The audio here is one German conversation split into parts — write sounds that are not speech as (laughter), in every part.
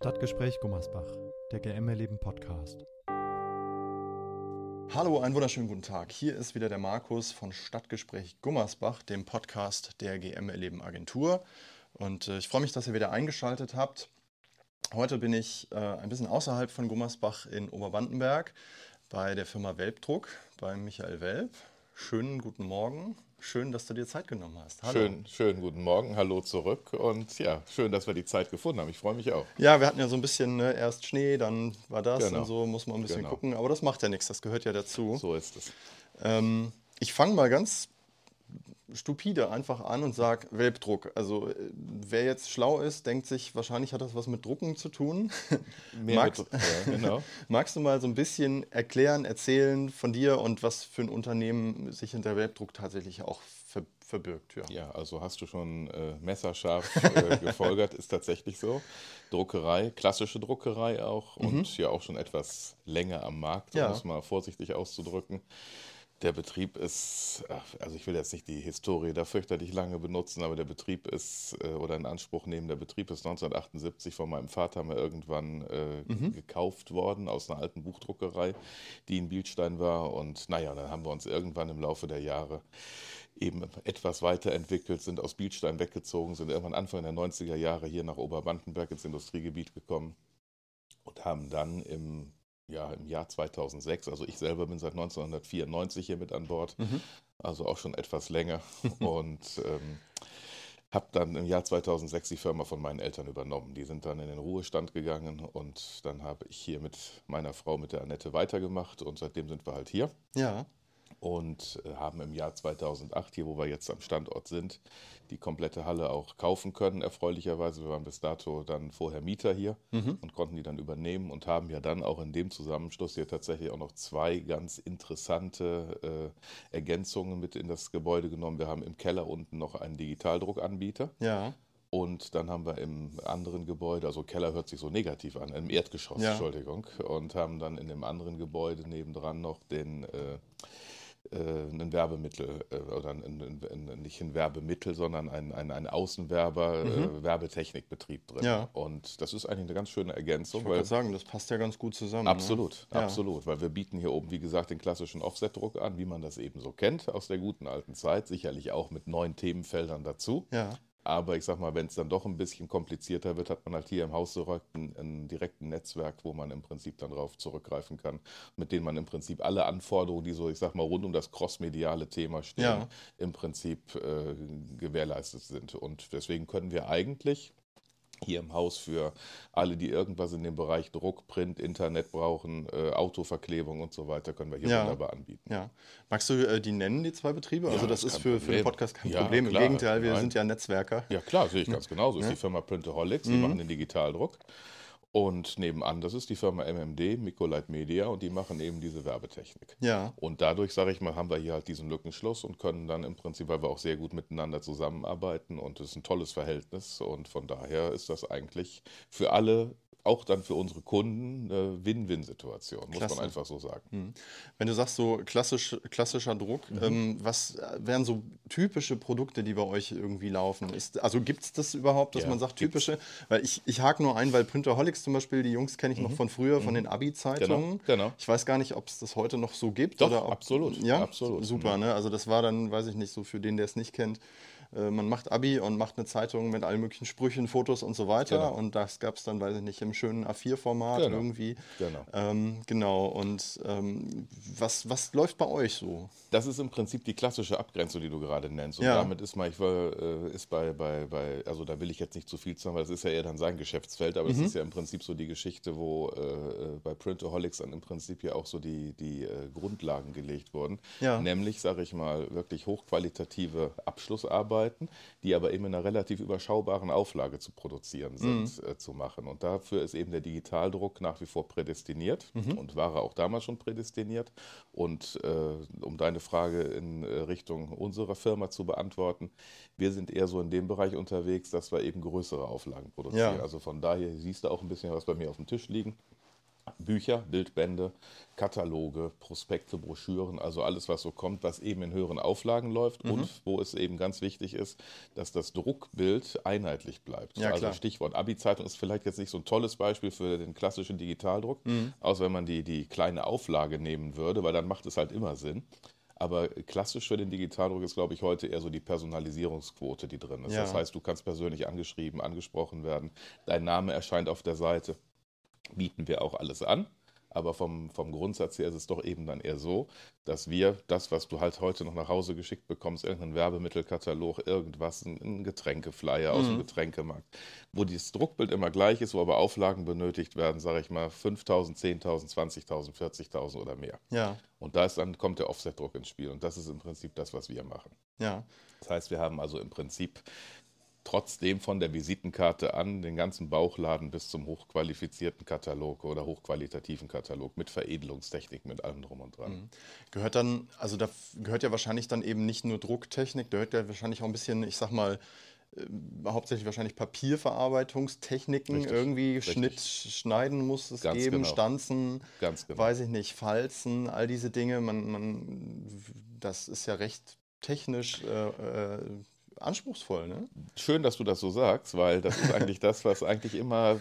Stadtgespräch Gummersbach, der GM-Erleben Podcast. Hallo, einen wunderschönen guten Tag. Hier ist wieder der Markus von Stadtgespräch Gummersbach, dem Podcast der GM-Erleben Agentur. Und äh, ich freue mich, dass ihr wieder eingeschaltet habt. Heute bin ich äh, ein bisschen außerhalb von Gummersbach in Oberwandenberg bei der Firma Welpdruck, bei Michael Welp. Schönen guten Morgen. Schön, dass du dir Zeit genommen hast. Hallo. Schön, schön, guten Morgen, hallo zurück und ja, schön, dass wir die Zeit gefunden haben. Ich freue mich auch. Ja, wir hatten ja so ein bisschen ne, erst Schnee, dann war das genau. und so, muss man ein bisschen genau. gucken, aber das macht ja nichts, das gehört ja dazu. So ist es. Ähm, ich fange mal ganz stupide einfach an und sage Welpdruck. Also äh, wer jetzt schlau ist, denkt sich, wahrscheinlich hat das was mit Drucken zu tun. (laughs) Mehr magst, mit, ja, genau. (laughs) magst du mal so ein bisschen erklären, erzählen von dir und was für ein Unternehmen sich hinter Welpdruck tatsächlich auch ver verbirgt? Ja. ja, also hast du schon äh, messerscharf äh, (laughs) gefolgert, ist tatsächlich so. Druckerei, klassische Druckerei auch mhm. und ja auch schon etwas länger am Markt, um ja. es mal vorsichtig auszudrücken der Betrieb ist, also ich will jetzt nicht die Historie da fürchterlich lange benutzen, aber der Betrieb ist, äh, oder in Anspruch nehmen, der Betrieb ist 1978 von meinem Vater mal irgendwann äh, mhm. gekauft worden aus einer alten Buchdruckerei, die in Bielstein war. Und naja, dann haben wir uns irgendwann im Laufe der Jahre eben etwas weiterentwickelt, sind aus Bielstein weggezogen, sind irgendwann Anfang der 90er Jahre hier nach Oberbandenberg ins Industriegebiet gekommen und haben dann im ja, im Jahr 2006. Also ich selber bin seit 1994 hier mit an Bord, mhm. also auch schon etwas länger. (laughs) und ähm, habe dann im Jahr 2006 die Firma von meinen Eltern übernommen. Die sind dann in den Ruhestand gegangen und dann habe ich hier mit meiner Frau, mit der Annette, weitergemacht und seitdem sind wir halt hier. Ja und äh, haben im Jahr 2008, hier wo wir jetzt am Standort sind, die komplette Halle auch kaufen können, erfreulicherweise. Wir waren bis dato dann vorher Mieter hier mhm. und konnten die dann übernehmen und haben ja dann auch in dem Zusammenschluss hier tatsächlich auch noch zwei ganz interessante äh, Ergänzungen mit in das Gebäude genommen. Wir haben im Keller unten noch einen Digitaldruckanbieter. Ja. Und dann haben wir im anderen Gebäude, also Keller hört sich so negativ an, im Erdgeschoss, ja. Entschuldigung, und haben dann in dem anderen Gebäude nebendran noch den äh, äh, ein Werbemittel äh, oder ein, ein, ein, nicht ein Werbemittel, sondern ein, ein, Außenwerber, äh, mhm. äh, Werbetechnikbetrieb drin. Ja. Und das ist eigentlich eine ganz schöne Ergänzung. Ich würde sagen, das passt ja ganz gut zusammen. Absolut, ne? absolut. Ja. Weil wir bieten hier oben, wie gesagt, den klassischen Offset-Druck an, wie man das eben so kennt aus der guten alten Zeit, sicherlich auch mit neuen Themenfeldern dazu. Ja. Aber ich sag mal, wenn es dann doch ein bisschen komplizierter wird, hat man halt hier im Haus direkt ein, ein direkten Netzwerk, wo man im Prinzip dann drauf zurückgreifen kann, mit denen man im Prinzip alle Anforderungen, die so, ich sag mal, rund um das crossmediale Thema stehen, ja. im Prinzip äh, gewährleistet sind. Und deswegen können wir eigentlich hier im Haus für alle, die irgendwas in dem Bereich Druck, Print, Internet brauchen, äh, Autoverklebung und so weiter, können wir hier ja. wunderbar anbieten. Ja. Magst du äh, die nennen, die zwei Betriebe? Ja, also das, ist für, für, den Podcast kein ja, Problem. Klar, Im Gegenteil, wir nein. sind ja Netzwerker. Ja klar, sehe ich ganz ne? genauso. Das ist die ne? Firma Printaholics, die mhm. machen den Digitaldruck. Und nebenan, das ist die Firma MMD, Micolite Media, und die machen eben diese Werbetechnik. Ja. Und dadurch, sage ich mal, haben wir hier halt diesen Lückenschluss und können dann im Prinzip, weil wir auch sehr gut miteinander zusammenarbeiten und es ist ein tolles Verhältnis. Und von daher ist das eigentlich für alle auch dann für unsere Kunden eine Win-Win-Situation, muss man einfach so sagen. Hm. Wenn du sagst, so klassisch, klassischer Druck, mhm. ähm, was wären so typische Produkte, die bei euch irgendwie laufen? Ist, also gibt es das überhaupt, dass ja, man sagt, typische? Gibt's. Weil ich, ich hake nur ein, weil Printerholics Comics zum Beispiel, die Jungs kenne ich noch mhm. von früher, von mhm. den Abi-Zeitungen. Genau, genau. Ich weiß gar nicht, ob es das heute noch so gibt. Doch, oder ob, absolut. Ja, absolut. Super, mhm. ne? Also das war dann, weiß ich nicht, so für den, der es nicht kennt, äh, man macht Abi und macht eine Zeitung mit allen möglichen Sprüchen, Fotos und so weiter. Genau. Und das gab es dann, weiß ich nicht, im schönen A4-Format genau. irgendwie. Genau. Ähm, genau. Und ähm, was, was läuft bei euch so? Das ist im Prinzip die klassische Abgrenzung, die du gerade nennst. Und ja. damit ist mal, ich war, äh, ist bei, bei, bei, also da will ich jetzt nicht zu viel zu sagen, weil das ist ja eher dann sein Geschäftsfeld, aber es mhm. ist ja im Prinzip so die Geschichte, wo äh, äh bei Printaholics dann im Prinzip ja auch so die, die äh, Grundlagen gelegt wurden. Ja. Nämlich, sage ich mal, wirklich hochqualitative Abschlussarbeit arbeiten, die aber eben in einer relativ überschaubaren Auflage zu produzieren mhm. sind, mhm. äh, zu machen. Und dafür ist eben der Digitaldruck nach wie vor prädestiniert mhm. und war auch damals schon prädestiniert. Und äh, um deine Frage in äh, Richtung unserer Firma zu beantworten, wir sind eher so in dem Bereich unterwegs, dass wir eben größere Auflagen produzieren. Ja. Also von daher siehst du auch ein bisschen was bei mir auf dem Tisch liegen. Bücher, Bildbände, Kataloge, Prospekte, Broschüren, also alles, was so kommt, was eben in höheren Auflagen läuft mhm. und wo es eben ganz wichtig ist, dass das Druckbild einheitlich bleibt. Ja, also klar. Stichwort Abi-Zeitung ist vielleicht jetzt nicht so ein tolles Beispiel für den klassischen Digitaldruck, mhm. außer wenn man die, die kleine Auflage nehmen würde, weil dann macht es halt immer Sinn. Aber klassisch für den Digitaldruck ist, glaube ich, heute eher so die Personalisierungsquote, die drin ist. Ja. Das heißt, du kannst persönlich angeschrieben, angesprochen werden, dein Name erscheint auf der Seite bieten wir auch alles an. Aber vom, vom Grundsatz her ist es doch eben dann eher so, dass wir das, was du halt heute noch nach Hause geschickt bekommst, irgendeinen Werbemittelkatalog, irgendwas, ein Getränkeflyer aus mhm. dem Getränkemarkt, wo das Druckbild immer gleich ist, wo aber Auflagen benötigt werden, sage ich mal 5.000, 10.000, 20.000, 40.000 oder mehr. Ja. Und da ist dann kommt der Offset-Druck ins Spiel und das ist im Prinzip das, was wir machen. Ja. Das heißt, wir haben also im Prinzip trotzdem von der Visitenkarte an den ganzen Bauchladen bis zum hochqualifizierten Katalog oder hochqualitativen Katalog mit Veredelungstechnik, mit allem drum und dran. Mhm. Gehört dann, also da gehört ja wahrscheinlich dann eben nicht nur Drucktechnik, da gehört ja wahrscheinlich auch ein bisschen, ich sag mal, äh, hauptsächlich wahrscheinlich Papierverarbeitungstechniken, richtig, irgendwie richtig. Schnitt, Schneiden muss es Ganz geben, genau. Stanzen, genau. weiß ich nicht, Falzen, all diese Dinge. Man, man, das ist ja recht technisch. Äh, äh, anspruchsvoll, ne? Schön, dass du das so sagst, weil das ist eigentlich das, was eigentlich immer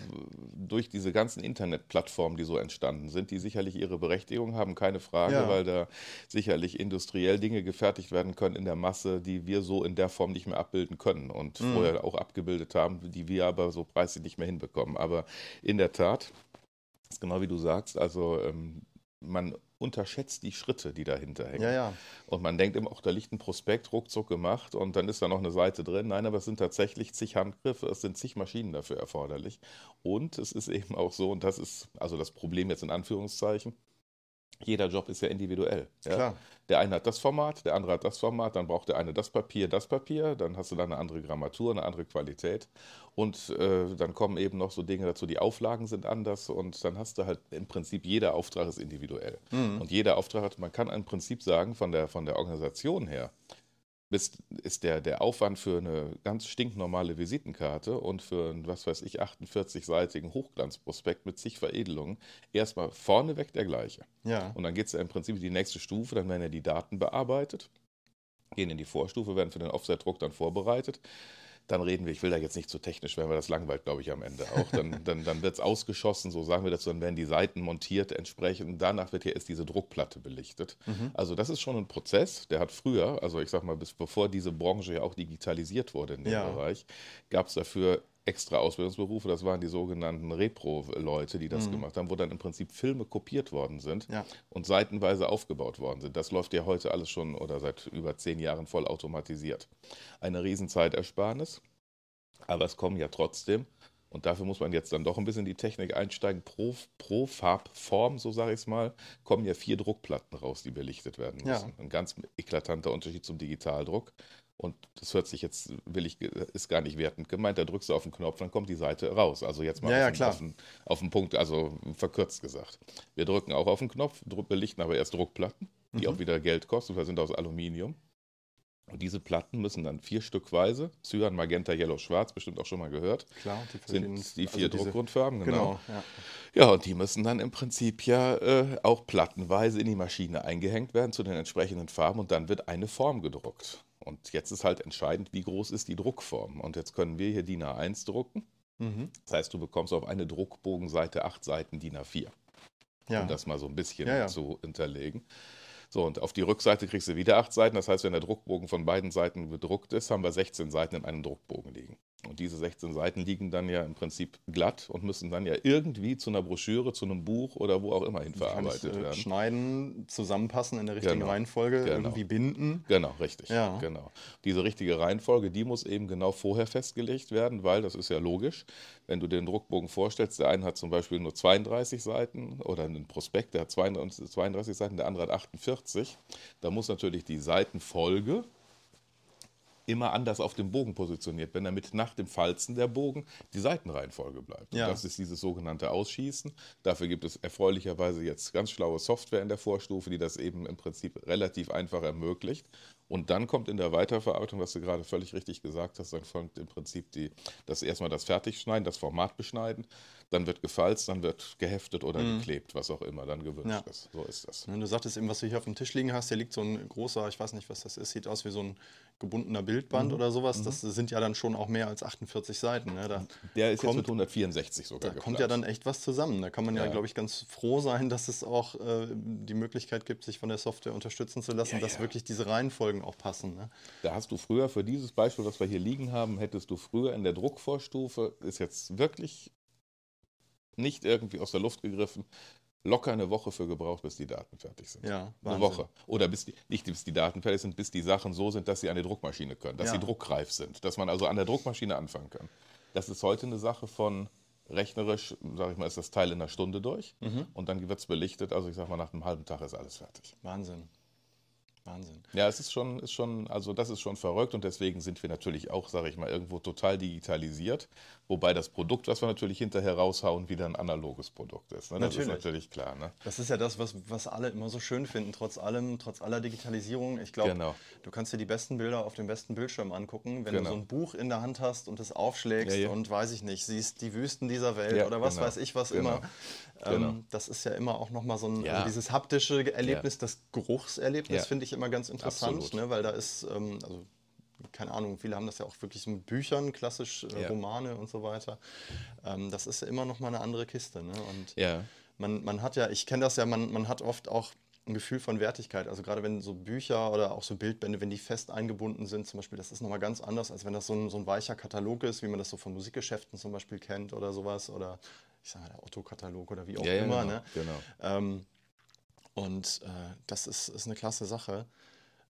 durch diese ganzen Internetplattformen, die so entstanden sind, die sicherlich ihre Berechtigung haben, keine Frage, ja. weil da sicherlich industriell Dinge gefertigt werden können in der Masse, die wir so in der Form nicht mehr abbilden können und mhm. vorher auch abgebildet haben, die wir aber so preislich nicht mehr hinbekommen. Aber in der Tat, ist genau wie du sagst, also ähm, man unterschätzt die Schritte, die dahinter hängen. Ja, ja. Und man denkt immer, auch da liegt ein Prospekt ruckzuck gemacht und dann ist da noch eine Seite drin. Nein, aber es sind tatsächlich zig Handgriffe, es sind zig Maschinen dafür erforderlich. Und es ist eben auch so, und das ist also das Problem jetzt in Anführungszeichen, jeder Job ist ja individuell. Ja? Der eine hat das Format, der andere hat das Format, dann braucht der eine das Papier, das Papier, dann hast du da eine andere Grammatur, eine andere Qualität und äh, dann kommen eben noch so Dinge dazu, die Auflagen sind anders und dann hast du halt im Prinzip jeder Auftrag ist individuell. Mhm. Und jeder Auftrag hat, man kann im Prinzip sagen, von der, von der Organisation her, ist, ist der, der Aufwand für eine ganz stinknormale Visitenkarte und für einen, was weiß ich, 48-seitigen Hochglanzprospekt mit zig Veredelungen erstmal vorneweg der gleiche. Ja. Und dann geht es ja im Prinzip in die nächste Stufe, dann werden ja die Daten bearbeitet, gehen in die Vorstufe, werden für den Offset-Druck dann vorbereitet dann reden wir, ich will da jetzt nicht zu technisch werden, weil das langweilt, glaube ich, am Ende auch. Dann, (laughs) dann, dann wird es ausgeschossen, so sagen wir dazu, dann werden die Seiten montiert entsprechend danach wird hier erst diese Druckplatte belichtet. Mhm. Also das ist schon ein Prozess, der hat früher, also ich sag mal, bis bevor diese Branche ja auch digitalisiert wurde in dem ja. Bereich, gab es dafür extra Ausbildungsberufe, das waren die sogenannten Repro-Leute, die das mhm. gemacht haben, wo dann im Prinzip Filme kopiert worden sind ja. und seitenweise aufgebaut worden sind. Das läuft ja heute alles schon oder seit über zehn Jahren voll automatisiert. Eine Riesenzeitersparnis, aber es kommen ja trotzdem, und dafür muss man jetzt dann doch ein bisschen in die Technik einsteigen, pro, pro Farbform, so sage ich es mal, kommen ja vier Druckplatten raus, die belichtet werden müssen. Ja. Ein ganz eklatanter Unterschied zum Digitaldruck. Und das hört sich jetzt, will ich, ist gar nicht wertend gemeint. Da drückst du auf den Knopf, dann kommt die Seite raus. Also jetzt mal ja, auf, ja, den, auf, den, Punkt, also verkürzt gesagt. Wir drücken auch auf den Knopf, belichten aber erst Druckplatten, die mhm. auch wieder Geld kosten, weil sind aus Aluminium. Und diese Platten müssen dann vier Stückweise, Cyan, Magenta, Yellow, Schwarz, bestimmt auch schon mal gehört, Klar, die sind die vier also Druckgrundfarben, genau. genau ja. ja. und die müssen dann im Prinzip ja äh, auch plattenweise in die Maschine eingehängt werden zu den entsprechenden Farben und dann wird eine Form gedruckt. Und jetzt ist halt entscheidend, wie groß ist die Druckform. Und jetzt können wir hier DIN A1 drucken. Mhm. Das heißt, du bekommst auf eine Druckbogenseite acht Seiten DIN A4. Ja. Um das mal so ein bisschen ja, ja. zu hinterlegen. So, und auf die Rückseite kriegst du wieder acht Seiten. Das heißt, wenn der Druckbogen von beiden Seiten bedruckt ist, haben wir 16 Seiten in einem Druckbogen liegen. Und diese 16 Seiten liegen dann ja im Prinzip glatt und müssen dann ja irgendwie zu einer Broschüre, zu einem Buch oder wo auch immer hin verarbeitet äh, werden. Schneiden, zusammenpassen in der richtigen genau. Reihenfolge, genau. irgendwie binden. Genau, richtig. Ja. Genau. Diese richtige Reihenfolge, die muss eben genau vorher festgelegt werden, weil das ist ja logisch. Wenn du den Druckbogen vorstellst, der eine hat zum Beispiel nur 32 Seiten oder einen Prospekt, der hat 32 Seiten, der andere hat 48, da muss natürlich die Seitenfolge immer anders auf dem Bogen positioniert wenn damit nach dem Falzen der Bogen die Seitenreihenfolge bleibt. Ja. das ist dieses sogenannte Ausschießen. Dafür gibt es erfreulicherweise jetzt ganz schlaue Software in der Vorstufe, die das eben im Prinzip relativ einfach ermöglicht. Und dann kommt in der Weiterverarbeitung, was du gerade völlig richtig gesagt hast, dann kommt im Prinzip die, das erstmal das Fertigschneiden, das Format beschneiden, dann wird gefalzt, dann wird geheftet oder mhm. geklebt, was auch immer dann gewünscht ja. ist. So ist das. Du sagtest eben, was du hier auf dem Tisch liegen hast, hier liegt so ein großer, ich weiß nicht, was das ist, sieht aus wie so ein gebundener Bildband mhm. oder sowas, das mhm. sind ja dann schon auch mehr als 48 Seiten. Ne? Da Der ist kommt, jetzt mit 164 sogar. Da geplant. kommt ja dann echt was zusammen. Da kann man ja, ja glaube ich, ganz froh sein, dass es auch äh, die Möglichkeit gibt, sich von der Software unterstützen zu lassen, ja, dass ja. wirklich diese Reihenfolgen auch passen. Ne? Da hast du früher für dieses Beispiel, was wir hier liegen haben, hättest du früher in der Druckvorstufe, ist jetzt wirklich nicht irgendwie aus der Luft gegriffen, locker eine Woche für gebraucht, bis die Daten fertig sind. Ja, Wahnsinn. eine Woche. Oder bis die, nicht bis die Daten fertig sind, bis die Sachen so sind, dass sie an die Druckmaschine können, dass ja. sie druckreif sind, dass man also an der Druckmaschine anfangen kann. Das ist heute eine Sache von rechnerisch, sage ich mal, ist das Teil in einer Stunde durch mhm. und dann wird es belichtet. Also ich sage mal, nach einem halben Tag ist alles fertig. Wahnsinn. Wahnsinn. Ja, es ist schon, ist schon, also das ist schon verrückt und deswegen sind wir natürlich auch, sage ich mal, irgendwo total digitalisiert Wobei das Produkt, was wir natürlich hinterher raushauen, wieder ein analoges Produkt ist. Ne? Das natürlich. ist natürlich klar. Ne? Das ist ja das, was, was alle immer so schön finden, trotz allem, trotz aller Digitalisierung. Ich glaube, genau. du kannst dir die besten Bilder auf dem besten Bildschirm angucken. Wenn genau. du so ein Buch in der Hand hast und es aufschlägst ja, ja. und weiß ich nicht, siehst die Wüsten dieser Welt ja, oder was genau. weiß ich was genau. immer. Ähm, genau. das ist ja immer auch nochmal so ein, also dieses haptische Erlebnis, das Geruchserlebnis finde ich immer ganz interessant, ne? weil da ist, ähm, also keine Ahnung, viele haben das ja auch wirklich mit Büchern, klassisch äh, ja. Romane und so weiter. Ähm, das ist ja immer noch mal eine andere Kiste. Ne? Und ja. man, man hat ja, ich kenne das ja, man, man hat oft auch ein Gefühl von Wertigkeit. Also gerade wenn so Bücher oder auch so Bildbände, wenn die fest eingebunden sind, zum Beispiel, das ist nochmal ganz anders, als wenn das so ein, so ein weicher Katalog ist, wie man das so von Musikgeschäften zum Beispiel kennt oder sowas. Oder ich sage mal, der Otto-Katalog oder wie auch ja, immer. Ja, genau. Ne? genau. Ähm, und äh, das ist, ist eine klasse Sache.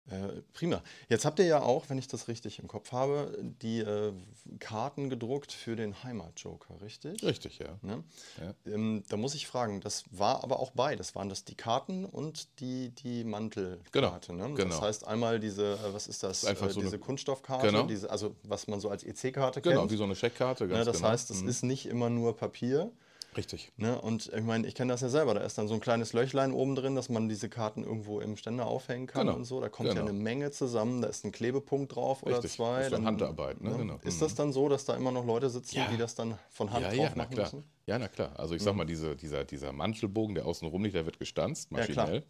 Äh, prima. Jetzt habt ihr ja auch, wenn ich das richtig im Kopf habe, die äh, Karten gedruckt für den Heimatjoker, richtig? Richtig, ja. Ne? ja. Ähm, da muss ich fragen, das war aber auch beides. Waren das die Karten und die, die Mantelkarte? Genau. Ne? genau. Das heißt einmal diese, äh, was ist das? Einfach äh, so diese eine... Kunststoffkarte, genau. diese, also was man so als EC-Karte genau, kennt. Genau, wie so eine Scheckkarte. ganz ne? Das genau. heißt, es mhm. ist nicht immer nur Papier, Richtig. Ne? Und ich meine, ich kenne das ja selber. Da ist dann so ein kleines Löchlein oben drin, dass man diese Karten irgendwo im Ständer aufhängen kann genau. und so. Da kommt genau. ja eine Menge zusammen. Da ist ein Klebepunkt drauf Richtig. oder zwei. Das ist dann, Handarbeit. Ne? Ne? Genau. Ist mhm. das dann so, dass da immer noch Leute sitzen, ja. die das dann von Hand ja, drauf ja, machen na klar. müssen? Ja, na klar. Also ich sag mhm. mal, diese, dieser, dieser Mantelbogen, der außen rum liegt, der wird gestanzt, maschinell. Ja,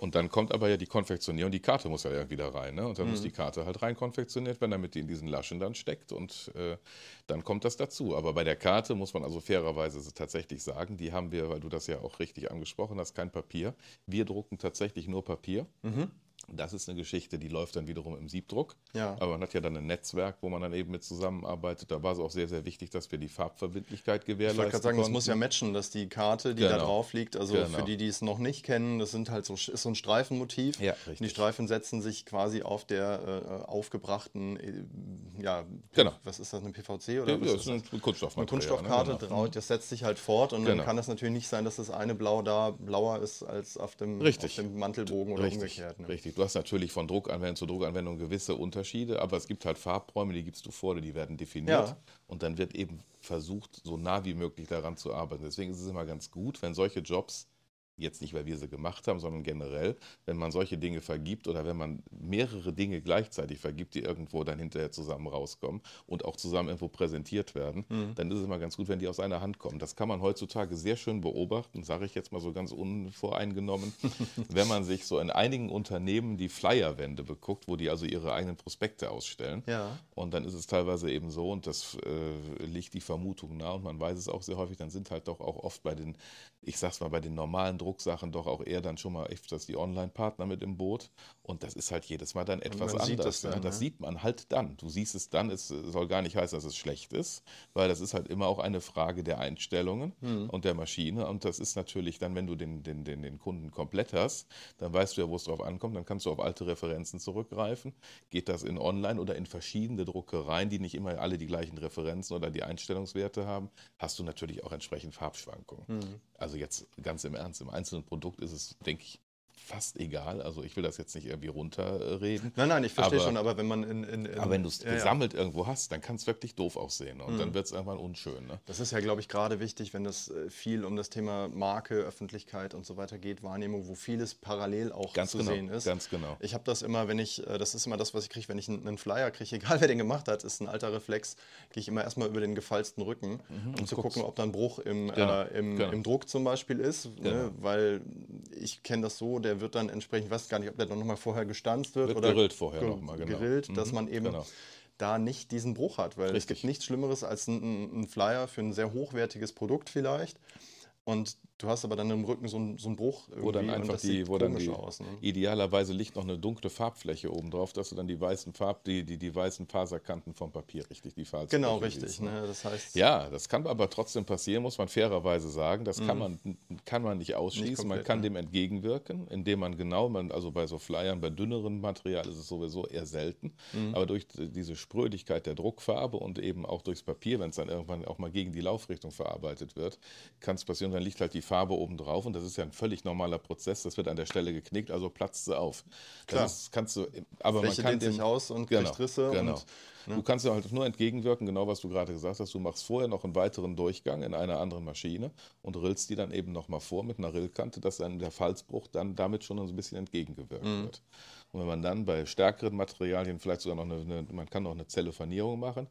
und dann kommt aber ja die Konfektionierung, die Karte muss ja irgendwie da rein. Ne? Und dann mhm. muss die Karte halt rein konfektioniert werden, damit die in diesen Laschen dann steckt. Und äh, dann kommt das dazu. Aber bei der Karte muss man also fairerweise tatsächlich sagen, die haben wir, weil du das ja auch richtig angesprochen hast, kein Papier. Wir drucken tatsächlich nur Papier. Mhm. Das ist eine Geschichte, die läuft dann wiederum im Siebdruck. Ja. Aber man hat ja dann ein Netzwerk, wo man dann eben mit zusammenarbeitet. Da war es auch sehr, sehr wichtig, dass wir die Farbverbindlichkeit gewährleisten. Ich wollte gerade sagen, es muss ja matchen, dass die Karte, die genau. da drauf liegt, also genau. für die, die es noch nicht kennen, das sind halt so, ist so ein Streifenmotiv. Ja, richtig. die Streifen setzen sich quasi auf der äh, aufgebrachten, äh, ja, genau. was ist das, eine PVC oder ja, was? Ja, ist das ist eine Kunststoffkarte. ne? genau. das setzt sich halt fort und genau. dann kann das natürlich nicht sein, dass das eine blau da blauer ist als auf dem, auf dem Mantelbogen oder richtig. umgekehrt. Ne? Richtig du hast natürlich von Druckanwendung zu Druckanwendung gewisse Unterschiede, aber es gibt halt Farbräume, die gibst du vor, die werden definiert ja. und dann wird eben versucht, so nah wie möglich daran zu arbeiten. Deswegen ist es immer ganz gut, wenn solche Jobs jetzt nicht, weil wir sie gemacht haben, sondern generell, wenn man solche Dinge vergibt oder wenn man mehrere Dinge gleichzeitig vergibt, die irgendwo dann hinterher zusammen rauskommen und auch zusammen irgendwo präsentiert werden, mhm. dann ist es immer ganz gut, wenn die aus einer Hand kommen. Das kann man heutzutage sehr schön beobachten, sage ich jetzt mal so ganz unvoreingenommen, (laughs) wenn man sich so in einigen Unternehmen die Flyerwände beguckt, wo die also ihre eigenen Prospekte ausstellen. Ja. Und dann ist es teilweise eben so, und das äh, liegt die Vermutung nahe und man weiß es auch sehr häufig, dann sind halt doch auch oft bei den ich sag's mal, bei den normalen Drucksachen doch auch eher dann schon mal öfters die Online-Partner mit im Boot. Und das ist halt jedes Mal dann etwas anders. Sieht das, dann, ne? das, sieht man halt dann. Du siehst es dann, es soll gar nicht heißen, dass es schlecht ist, weil das ist halt immer auch eine Frage der Einstellungen hm. und der Maschine. Und das ist natürlich dann, wenn du den, den, den, den Kunden komplett hast, dann weißt du ja, wo es drauf ankommt, dann kannst du auf alte Referenzen zurückgreifen. Geht das in online oder in verschiedene Druckereien, die nicht immer alle die gleichen Referenzen oder die Einstellungswerte haben, hast du natürlich auch entsprechend Farbschwankungen. Hm. Also also jetzt ganz im Ernst, im einzelnen Produkt ist es, denke ich, fast egal. Also ich will das jetzt nicht irgendwie runterreden. Nein, nein, ich verstehe aber, schon, aber wenn man in, in, in Aber wenn du es ja, gesammelt ja. irgendwo hast, dann kann es wirklich doof aussehen und mhm. dann wird es irgendwann unschön. Ne? Das ist ja, glaube ich, gerade wichtig, wenn das äh, viel um das Thema Marke, Öffentlichkeit und so weiter geht, Wahrnehmung, wo vieles parallel auch ganz zu genau, sehen ist. Ganz genau. Ich habe das immer, wenn ich, äh, das ist immer das, was ich kriege, wenn ich einen Flyer kriege, (laughs) egal wer den gemacht hat, ist ein alter Reflex, gehe ich immer erstmal über den gefalzten Rücken, mhm, um zu guck's. gucken, ob da ein Bruch im, genau, äh, im, genau. im, Druck zum Beispiel ist, ne? Genau. weil ich kenne das so, der wird dann entsprechend, ich weiß gar nicht, ob der dann nochmal vorher gestanzt wird. Wird oder gerillt vorher nochmal, genau. Gerillt, dass mhm, man eben genau. da nicht diesen Bruch hat, weil Richtig. es gibt nichts Schlimmeres als ein, einen Flyer für ein sehr hochwertiges Produkt vielleicht. Und Du hast aber dann im Rücken so einen, so einen Bruch irgendwie. Wo dann einfach die, wo dann die aus, ne? idealerweise liegt noch eine dunkle Farbfläche oben drauf, dass du dann die weißen Farb, die, die, die weißen Faserkanten vom Papier richtig, die Farbe Genau, richtig. Ne? ne? Das heißt ja, das kann aber trotzdem passieren, muss man fairerweise sagen. Das kann mhm. man, kann man nicht ausschließen. Nicht komplett, man kann ne? dem entgegenwirken, indem man genau, man, also bei so Flyern, bei dünneren Material ist es sowieso eher selten. Mhm. Aber durch diese Sprödigkeit der Druckfarbe und eben auch durchs Papier, wenn es dann irgendwann auch mal gegen die Laufrichtung verarbeitet wird, kann es passieren, dann liegt halt die Farbe obendrauf und das ist ja ein völlig normaler Prozess. Das wird an der Stelle geknickt, also platzt sie auf. Klar. Ist, kannst du, aber Fläche man kann dehnt sich aus und genau, Risse. Genau. Und, ne? Du kannst ja halt nur entgegenwirken, genau was du gerade gesagt hast. Du machst vorher noch einen weiteren Durchgang in einer anderen Maschine und rillst die dann eben nochmal vor mit einer Rillkante, dass dann der Falzbruch dann damit schon ein bisschen entgegengewirkt mhm. wird. Und wenn man dann bei stärkeren Materialien vielleicht sogar noch eine, eine man kann noch eine Zellofanierung machen,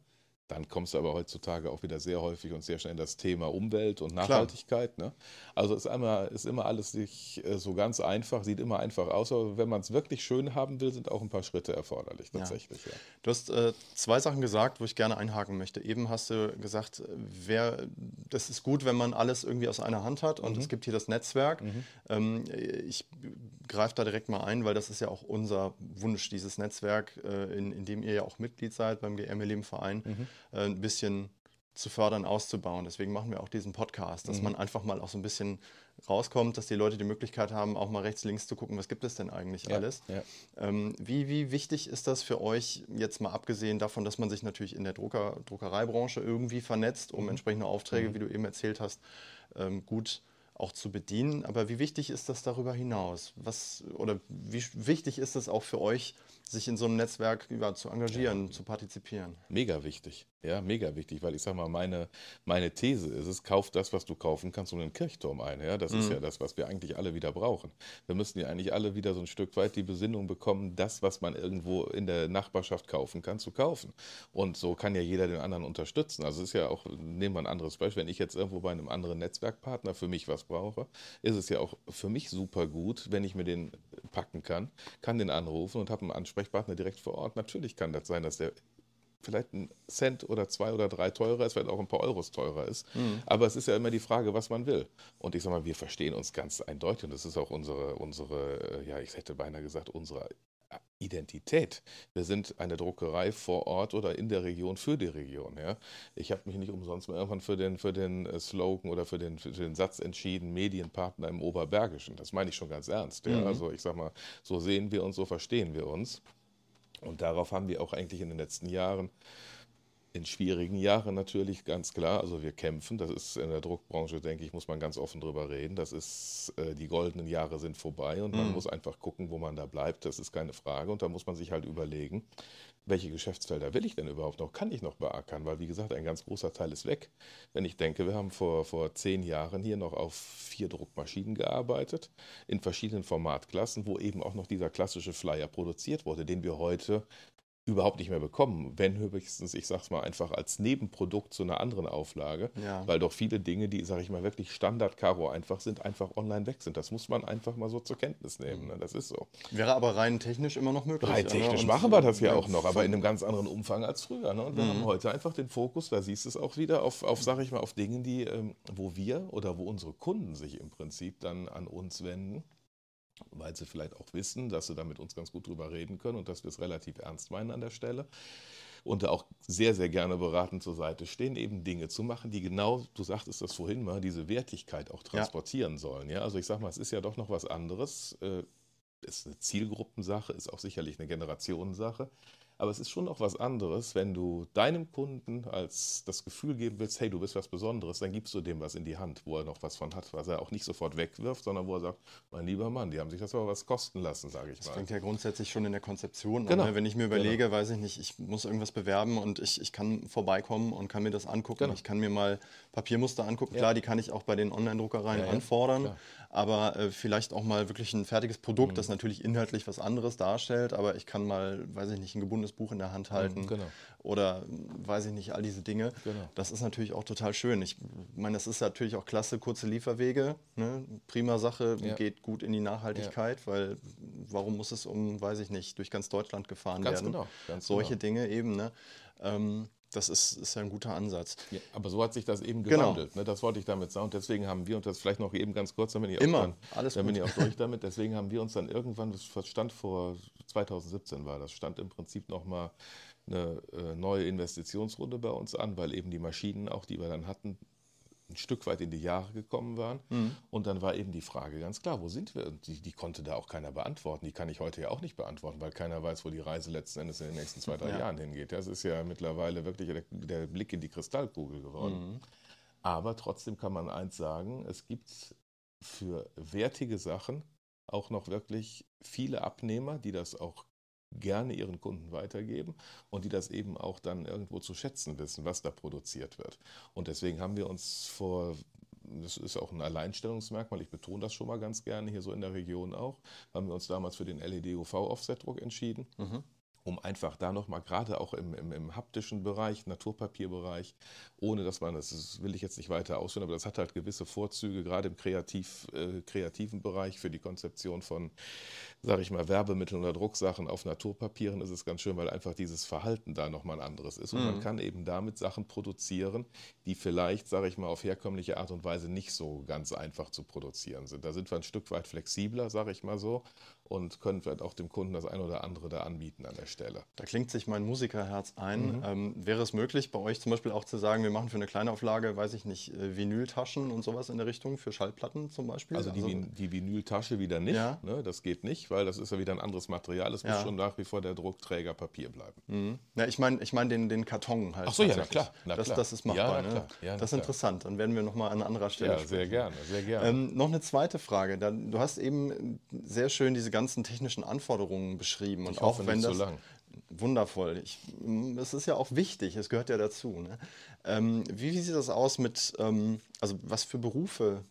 dann kommst du aber heutzutage auch wieder sehr häufig und sehr schnell in das Thema Umwelt und Nachhaltigkeit. Ne? Also ist immer, ist immer alles nicht äh, so ganz einfach, sieht immer einfach aus, aber wenn man es wirklich schön haben will, sind auch ein paar Schritte erforderlich tatsächlich. Ja. Ja. Du hast äh, zwei Sachen gesagt, wo ich gerne einhaken möchte. Eben hast du gesagt, äh, wer, das ist gut, wenn man alles irgendwie aus einer Hand hat und mhm. es gibt hier das Netzwerk. Mhm. Ähm, ich greift da direkt mal ein, weil das ist ja auch unser Wunsch, dieses Netzwerk, äh, in, in dem ihr ja auch Mitglied seid beim GM-Leben-Verein, mhm. Äh, ein bisschen zu fördern, auszubauen. Deswegen machen wir auch diesen Podcast, dass mhm. man einfach mal auch so ein bisschen rauskommt, dass die Leute die Möglichkeit haben, auch mal rechts, links zu gucken, was gibt es denn eigentlich ja, alles. Ja. Ähm, wie, wie wichtig ist das für euch, jetzt mal abgesehen davon, dass man sich natürlich in der Drucker, Druckereibranche irgendwie vernetzt, um mhm. entsprechende Aufträge, mhm. wie du eben erzählt hast, ähm, gut auch zu bedienen. Aber wie wichtig ist das darüber hinaus? Was, oder wie wichtig ist das auch für euch sich in so einem Netzwerk ja, zu engagieren, ja. zu partizipieren. Mega wichtig, ja, mega wichtig, weil ich sage mal, meine, meine These ist es, kauf das, was du kaufen kannst und den Kirchturm ein. Ja? Das mhm. ist ja das, was wir eigentlich alle wieder brauchen. Wir müssen ja eigentlich alle wieder so ein Stück weit die Besinnung bekommen, das, was man irgendwo in der Nachbarschaft kaufen kann, zu kaufen. Und so kann ja jeder den anderen unterstützen. Also es ist ja auch, nehmen wir ein anderes Beispiel, wenn ich jetzt irgendwo bei einem anderen Netzwerkpartner für mich was brauche, ist es ja auch für mich super gut, wenn ich mir den packen kann, kann den anrufen und habe einen Ansprechpartner Ansprechpartner direkt vor Ort. Natürlich kann das sein, dass der vielleicht ein Cent oder zwei oder drei teurer ist, vielleicht auch ein paar Euros teurer ist. Mhm. Aber es ist ja immer die Frage, was man will. Und ich sage mal, wir verstehen uns ganz eindeutig und das ist auch unsere, unsere äh, ja, ich hätte beinahe gesagt, unsere Identität. Wir sind eine Druckerei vor Ort oder in der Region für die Region. Ja? Ich habe mich nicht umsonst mal irgendwann für den, für den äh, Slogan oder für den, für den Satz entschieden, Medienpartner im Oberbergischen. Das meine ich schon ganz ernst. Ja? Mhm. Also ich sage mal, so sehen wir uns, so verstehen wir uns. Und darauf haben wir auch eigentlich in den letzten Jahren in schwierigen Jahren natürlich ganz klar. Also wir kämpfen, das ist in der Druckbranche, denke ich, muss man ganz offen drüber reden. Das ist, äh, die goldenen Jahre sind vorbei und mhm. man muss einfach gucken, wo man da bleibt. Das ist keine Frage. Und da muss man sich halt überlegen, welche Geschäftsfelder will ich denn überhaupt noch? Kann ich noch beackern? Weil, wie gesagt, ein ganz großer Teil ist weg. Wenn ich denke, wir haben vor, vor zehn Jahren hier noch auf vier Druckmaschinen gearbeitet, in verschiedenen Formatklassen, wo eben auch noch dieser klassische Flyer produziert wurde, den wir heute überhaupt nicht mehr bekommen. Wenn höchstens, ich sag's mal einfach als Nebenprodukt zu einer anderen Auflage, ja. weil doch viele Dinge, die, sage ich mal, wirklich Standard-Karo einfach sind, einfach online weg sind. Das muss man einfach mal so zur Kenntnis nehmen. Ne? Das ist so. Wäre aber rein technisch immer noch möglich. Rein ne? technisch ja, machen wir das ja, auch noch, aber in einem ganz anderen Umfang als früher. Ne? Und wir mhm. haben heute einfach den Fokus, da siehst du es auch wieder, auf, auf sage ich mal, auf Dinge, die, ähm, wo wir oder wo unsere Kunden sich im Prinzip dann an uns wenden weil sie vielleicht auch wissen, dass sie da mit uns ganz gut drüber reden können und dass wir es relativ ernst meinen an der Stelle und da auch sehr, sehr gerne beraten zur Seite stehen, eben Dinge zu machen, die genau, du sagtest das vorhin mal, diese Wertigkeit auch transportieren ja. sollen. Ja? Also ich sag mal, es ist ja doch noch was anderes. Es äh, ist eine Zielgruppensache, ist auch sicherlich eine Generationensache. Aber es ist schon noch was anderes, wenn du deinem Kunden als das Gefühl geben willst, hey, du bist was Besonderes, dann gibst du dem was in die Hand, wo er noch was von hat, was er auch nicht sofort wegwirft, sondern wo er sagt, mein lieber Mann, die haben sich das aber was kosten lassen, sage ich das mal. Das fängt ja grundsätzlich schon in der Konzeption genau. an. Ne? Wenn ich mir genau. überlege, genau. weiß ich nicht, ich muss irgendwas bewerben und ich, ich kann vorbeikommen und kann mir das angucken, genau. ich kann mir mal Papiermuster angucken. Ja. Klar, die kann ich auch bei den Online-Druckereien ja, anfordern, klar. aber äh, vielleicht auch mal wirklich ein fertiges Produkt, mhm. das natürlich inhaltlich was anderes darstellt, aber ich kann mal, weiß ich nicht, ein gebundenes Buch in der Hand mhm, halten mhm, genau. oder weiß ich nicht, all diese Dinge. Genau. Das ist natürlich auch total schön. Ich meine, das ist natürlich auch klasse, kurze Lieferwege, ne? prima Sache, ja. geht gut in die Nachhaltigkeit, weil warum muss es um, weiß ich nicht, durch ganz Deutschland gefahren ganz werden? Genau, ganz Solche genau. Dinge eben. Ne? Ähm, das ist, ist ein guter Ansatz. Ja, aber so hat sich das eben genau. gewandelt. Genau. Ne? Das wollte ich damit sagen. Und deswegen haben wir, und das vielleicht noch eben ganz kurz, dann ich Immer. auch, dran, Alles dann ich auch durch damit, deswegen haben wir uns dann irgendwann, das stand vor 2017 war, das stand im Prinzip nochmal eine äh, neue Investitionsrunde bei uns an, weil eben die Maschinen auch, die wir dann hatten, ein Stück weit in die Jahre gekommen waren. Mhm. Und dann war eben die Frage ganz klar, wo sind wir? Und die, die, konnte da auch keiner beantworten. Die kann ich heute ja auch nicht beantworten, weil keiner weiß, wo die Reise letzten Endes in den nächsten zwei, drei ja. Jahren hingeht. Das ist ja mittlerweile wirklich der, der Blick in die Kristallkugel geworden. Mhm. Aber trotzdem kann man eins sagen, es gibt für wertige Sachen auch noch wirklich viele Abnehmer, die das auch gerne ihren Kunden weitergeben und die das eben auch dann irgendwo zu schätzen wissen, was da produziert wird. Und deswegen haben wir uns vor das ist auch ein Alleinstellungsmerkmal, ich betone das schon mal ganz gerne hier so in der Region auch, haben wir uns damals für den LED-UV-Offset-Druck entschieden. Mhm um einfach da nochmal, gerade auch im, im, im, haptischen Bereich, Naturpapierbereich, ohne dass man, das will ich jetzt nicht weiter ausführen, aber das hat halt gewisse Vorzüge, gerade im kreativ, äh, kreativen Bereich für die Konzeption von, sage ich mal, Werbemitteln oder Drucksachen auf Naturpapieren ist es ganz schön, weil einfach dieses Verhalten da nochmal ein anderes ist. Und mhm. man kann eben damit Sachen produzieren, die vielleicht, sage ich mal, auf herkömmliche Art und Weise nicht so ganz einfach zu produzieren sind. Da sind wir ein Stück weit flexibler, sage ich mal so und können vielleicht auch dem Kunden das ein oder andere da anbieten an der Stelle. Da klingt sich mein Musikerherz ein. Mhm. Ähm, wäre es möglich, bei euch zum Beispiel auch zu sagen, wir machen für eine Kleinauflage, weiß ich nicht, äh, Vinyltaschen und sowas in der Richtung für Schallplatten zum Beispiel? Also die, also, die Vinyltasche wieder nicht. Ja. Ne? Das geht nicht, weil das ist ja wieder ein anderes Material. Es ja. muss schon nach wie vor der Druckträger Papier bleiben. Mhm. Ja, ich meine ich mein den, den Karton halt. Ach so, ja, na klar. Na das, klar. das ist machbar. Ja, ne? das ist interessant. Dann werden wir nochmal an anderer Stelle ja, sprechen. sehr gerne, sehr gerne. Ähm, noch eine zweite Frage. du hast eben sehr schön diese ganze ganzen technischen Anforderungen beschrieben. Ich und hoffe, auch wenn das. So lang. Wundervoll. Ich, es ist ja auch wichtig, es gehört ja dazu. Ne? Ähm, wie, wie, sieht das aus mit, ähm, also was für Berufe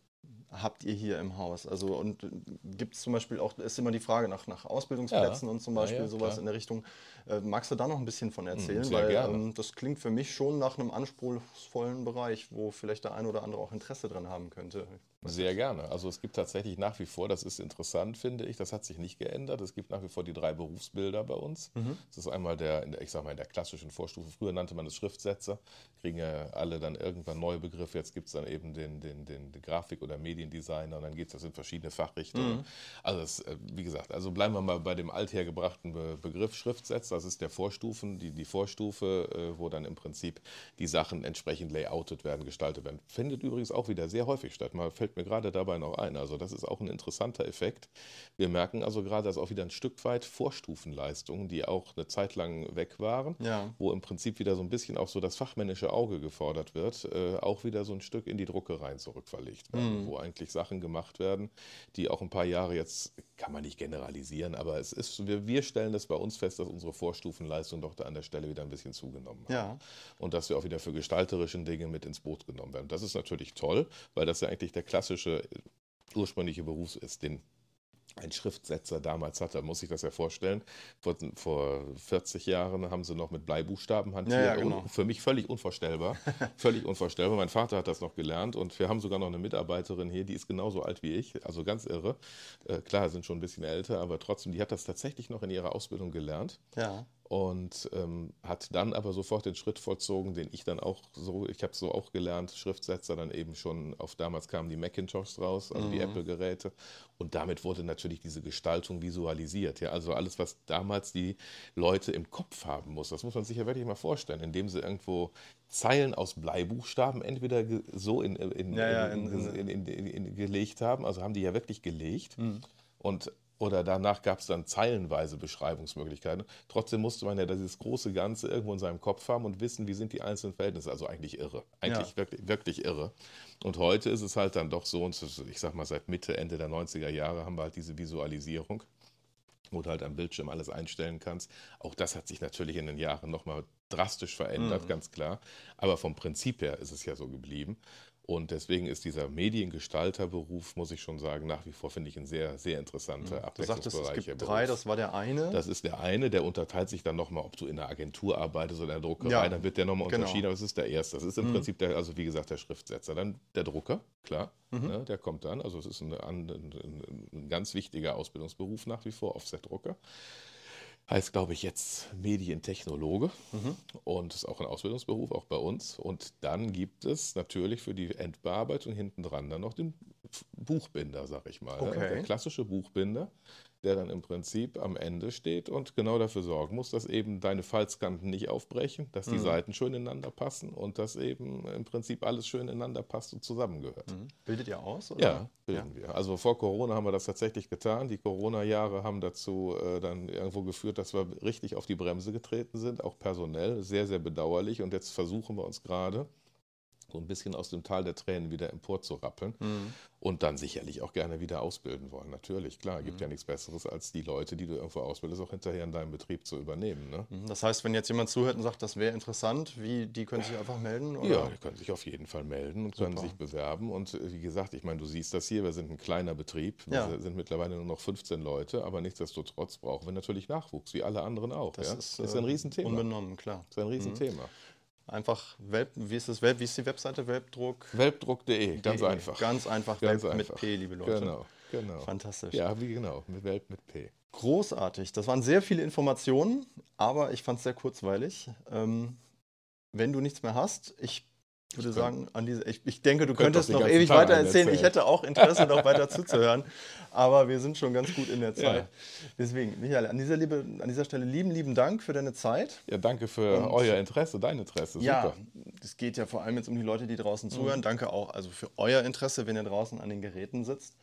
habt ihr hier im Haus? Also und äh, gibt es zum Beispiel auch, ist immer die Frage nach, nach Ausbildungsplätzen ja. und zum Beispiel ja, ja, sowas klar. in der Richtung. Äh, magst du da noch ein bisschen von erzählen? Mhm, Weil ähm, das klingt für mich schon nach einem anspruchsvollen Bereich, wo vielleicht der ein oder andere auch Interesse dran haben könnte. Sehr gerne. Also es gibt tatsächlich nach wie vor, das ist interessant, finde ich, das hat sich nicht geändert. Es gibt nach wie vor die drei Berufsbilder bei uns. Mhm. Das ist einmal der, ich sag mal, in der klassischen Vorstufe. Früher nannte man es Schriftsetzer, kriegen ja alle dann irgendwann neue Begriffe. Jetzt gibt es dann eben den, den, den, den Grafik- oder Mediendesigner und dann geht es in verschiedene Fachrichtungen. Mhm. Also das, äh, wie gesagt, also bleiben wir mal bei dem althergebrachten Begriff Schriftsetzer. Das ist der Vorstufen, die, die Vorstufe, äh, wo dann im Prinzip die Sachen entsprechend layoutet werden, gestaltet werden. Findet übrigens auch wieder sehr häufig statt. Mal fällt fällt mir gerade dabei noch ein. Also das ist auch ein interessanter Effekt. Wir merken also gerade, dass auch wieder ein Stück weit Vorstufenleistungen, die auch eine Zeit lang weg waren, ja. wo im Prinzip wieder so ein bisschen auch so das fachmännische Auge gefordert wird, äh, auch wieder so ein Stück in die Druckereien zurückverlegt werden, mhm. wo eigentlich Sachen gemacht werden, die auch ein paar Jahre jetzt, kann man nicht generalisieren, aber es ist, wir, wir stellen das bei uns fest, dass unsere Vorstufenleistung doch da an der Stelle wieder ein bisschen zugenommen hat. Ja. Und dass wir auch wieder für gestalterische Dinge mit ins Boot genommen werden. Das ist natürlich toll, weil das ja eigentlich der kleine klassische ursprüngliche Beruf ist, den ein Schriftsetzer damals hatte. Muss ich das ja vorstellen. Vor, vor 40 Jahren haben sie noch mit Bleibuchstaben hantiert. Ja, ja, genau. Für mich völlig unvorstellbar. (laughs) völlig unvorstellbar. Mein Vater hat das noch gelernt und wir haben sogar noch eine Mitarbeiterin hier, die ist genauso alt wie ich. Also ganz irre. Äh, klar, sind schon ein bisschen älter, aber trotzdem, die hat das tatsächlich noch in ihrer Ausbildung gelernt. Ja und ähm, hat dann aber sofort den Schritt vollzogen, den ich dann auch so, ich habe es so auch gelernt, Schriftsetzer dann eben schon auf damals kamen die Macintoshs raus, also mhm. die Apple-Geräte und damit wurde natürlich diese Gestaltung visualisiert, ja, also alles, was damals die Leute im Kopf haben muss, das muss man sich ja wirklich mal vorstellen, indem sie irgendwo Zeilen aus Bleibuchstaben entweder so in, in, ja, ja, in, in gelegt haben, also haben die ja wirklich gelegt mhm. und oder danach gab es dann zeilenweise Beschreibungsmöglichkeiten. Trotzdem musste man ja dieses große Ganze irgendwo in seinem Kopf haben und wissen, wie sind die einzelnen Verhältnisse. Also eigentlich irre. Eigentlich ja. wirklich, wirklich irre. Und heute ist es halt dann doch so, und ich sag mal, seit Mitte, Ende der 90er Jahre haben wir halt diese Visualisierung, wo du halt am Bildschirm alles einstellen kannst. Auch das hat sich natürlich in den Jahren nochmal drastisch verändert, mhm. ganz klar. Aber vom Prinzip her ist es ja so geblieben. Und deswegen ist dieser Mediengestalterberuf, muss ich schon sagen, nach wie vor finde ich ein sehr, sehr interessanter mhm. Abwechslungsbereich. Du sagtest, es gibt drei, das war der eine. Das ist der eine, der unterteilt sich dann nochmal, ob du in der Agentur arbeitest oder in der Druckerei, ja, dann wird der nochmal genau. unterschieden, aber es ist der erste. Das ist im mhm. Prinzip, der, also wie gesagt, der Schriftsetzer. Dann der Drucker, klar, mhm. ne, der kommt dann. Also es ist ein, ein, ein, ein ganz wichtiger Ausbildungsberuf nach wie vor, Offset-Drucker heißt, glaube ich, jetzt Medientechnologe mhm. und ist auch ein Ausbildungsberuf, auch bei uns. Und dann gibt es natürlich für die Endbearbeitung hinten dran dann noch den Buchbinder, sag ich mal. Ne? Okay. Der klassische Buchbinder, der dann im Prinzip am Ende steht und genau dafür sorgen muss, dass eben deine Falzkanten nicht aufbrechen, dass die mhm. Seiten schön ineinander passen und dass eben im Prinzip alles schön ineinander passt und zusammengehört. Mhm. Bildet ihr aus? Oder? Ja, bilden ja. wir. Also vor Corona haben wir das tatsächlich getan. Die Corona-Jahre haben dazu äh, dann irgendwo geführt, dass wir richtig auf die Bremse getreten sind, auch personell. Sehr, sehr bedauerlich. Und jetzt versuchen wir uns gerade, so ein bisschen aus dem Tal der Tränen wieder emporzurappeln mhm. und dann sicherlich auch gerne wieder ausbilden wollen. Natürlich, klar, gibt mhm. ja nichts Besseres, als die Leute, die du irgendwo ausbildest, auch hinterher in deinem Betrieb zu übernehmen. Ne? Mhm. Das heißt, wenn jetzt jemand zuhört und sagt, das wäre interessant, wie, die können sich einfach melden? Oder? Ja, die können sich auf jeden Fall melden und Super. können sich bewerben. Und äh, wie gesagt, ich meine, du siehst das hier, wir sind ein kleiner Betrieb, wir ja. sind mittlerweile nur noch 15 Leute, aber nichtsdestotrotz brauchen wir natürlich Nachwuchs, wie alle anderen auch. Das ja? ist, äh, ist ein Riesenthema. Unbenommen, klar. Das ist ein Riesenthema. Mhm. Einfach, Welp, wie, ist das, wie ist die Webseite? Welpdruck? Welpdruck.de, ganz einfach. Ganz einfach, ganz Welp einfach. mit P, liebe Leute. Genau, genau. Fantastisch. Ja, wie genau, mit Welp mit P. Großartig. Das waren sehr viele Informationen, aber ich fand es sehr kurzweilig. Ähm, wenn du nichts mehr hast, ich ich würde sagen, an diese, ich, ich denke, du könntest noch ewig Tag weiter erzählen. Ich hätte auch Interesse, noch weiter zuzuhören. (laughs) Aber wir sind schon ganz gut in der Zeit. Ja. Deswegen, Michael, an dieser, liebe, an dieser Stelle lieben, lieben Dank für deine Zeit. Ja, danke für Und euer Interesse, dein Interesse. Ja, es geht ja vor allem jetzt um die Leute, die draußen mhm. zuhören. Mhm. Danke auch also für euer Interesse, wenn ihr draußen an den Geräten sitzt.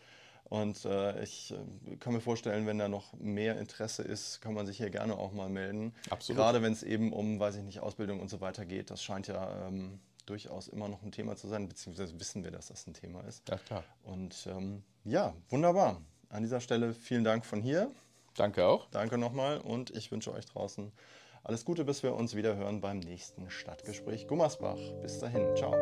Und äh, ich äh, kann mir vorstellen, wenn da noch mehr Interesse ist, kann man sich hier gerne auch mal melden. Absolut. Gerade wenn es eben um, weiß ich nicht, Ausbildung und so weiter geht. Das scheint ja ähm, durchaus immer noch ein Thema zu sein, beziehungsweise wissen wir, dass das ein Thema ist. Ja, klar. Und ähm, ja, wunderbar. An dieser Stelle vielen Dank von hier. Danke auch. Danke nochmal und ich wünsche euch draußen alles Gute, bis wir uns wieder hören beim nächsten Stadtgespräch Gummersbach. Bis dahin, ciao.